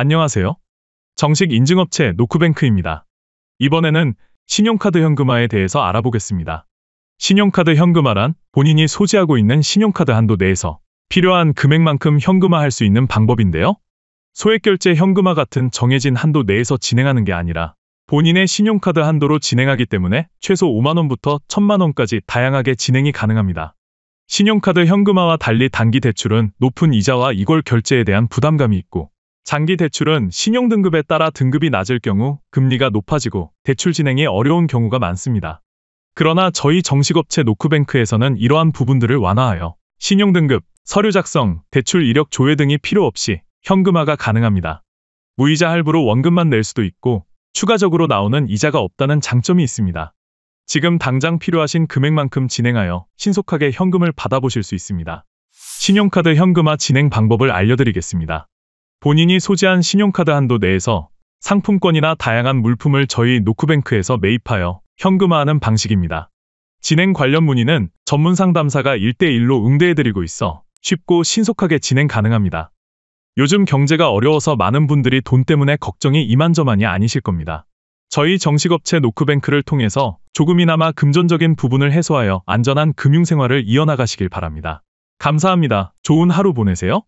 안녕하세요. 정식 인증업체 노크뱅크입니다. 이번에는 신용카드 현금화에 대해서 알아보겠습니다. 신용카드 현금화란 본인이 소지하고 있는 신용카드 한도 내에서 필요한 금액만큼 현금화할 수 있는 방법인데요. 소액결제 현금화 같은 정해진 한도 내에서 진행하는 게 아니라 본인의 신용카드 한도로 진행하기 때문에 최소 5만원부터 1천만원까지 다양하게 진행이 가능합니다. 신용카드 현금화와 달리 단기 대출은 높은 이자와 이걸 결제에 대한 부담감이 있고 장기 대출은 신용등급에 따라 등급이 낮을 경우 금리가 높아지고 대출 진행이 어려운 경우가 많습니다. 그러나 저희 정식업체 노크뱅크에서는 이러한 부분들을 완화하여 신용등급, 서류 작성, 대출 이력 조회 등이 필요 없이 현금화가 가능합니다. 무이자 할부로 원금만 낼 수도 있고 추가적으로 나오는 이자가 없다는 장점이 있습니다. 지금 당장 필요하신 금액만큼 진행하여 신속하게 현금을 받아보실 수 있습니다. 신용카드 현금화 진행 방법을 알려드리겠습니다. 본인이 소지한 신용카드 한도 내에서 상품권이나 다양한 물품을 저희 노크뱅크에서 매입하여 현금화하는 방식입니다. 진행 관련 문의는 전문 상담사가 1대1로 응대해드리고 있어 쉽고 신속하게 진행 가능합니다. 요즘 경제가 어려워서 많은 분들이 돈 때문에 걱정이 이만저만이 아니실 겁니다. 저희 정식업체 노크뱅크를 통해서 조금이나마 금전적인 부분을 해소하여 안전한 금융생활을 이어나가시길 바랍니다. 감사합니다. 좋은 하루 보내세요.